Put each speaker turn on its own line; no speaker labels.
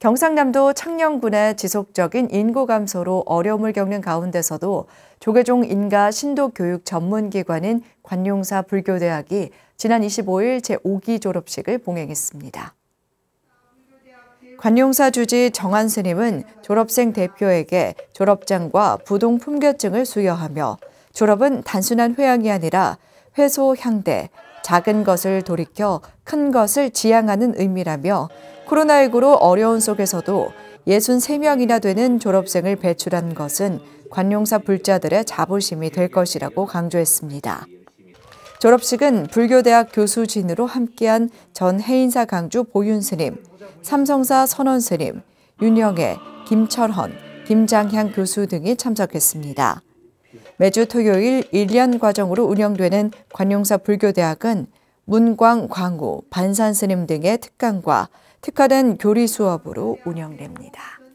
경상남도 창녕군의 지속적인 인구 감소로 어려움을 겪는 가운데서도 조계종 인가 신도 교육 전문기관인 관용사 불교대학이 지난 25일 제5기 졸업식을 봉행했습니다. 관용사 주지 정한 스님은 졸업생 대표에게 졸업장과 부동 품계증을 수여하며 졸업은 단순한 회양이 아니라 회소 향대, 작은 것을 돌이켜 큰 것을 지향하는 의미라며 코로나19로 어려운 속에서도 63명이나 되는 졸업생을 배출한 것은 관용사 불자들의 자부심이 될 것이라고 강조했습니다. 졸업식은 불교대학 교수 진으로 함께한 전 해인사 강주 보윤스님, 삼성사 선원스님, 윤영애, 김철헌, 김장향 교수 등이 참석했습니다. 매주 토요일 1년 과정으로 운영되는 관용사 불교대학은 문광, 광우, 반산스님 등의 특강과 특화된 교리 수업으로
운영됩니다.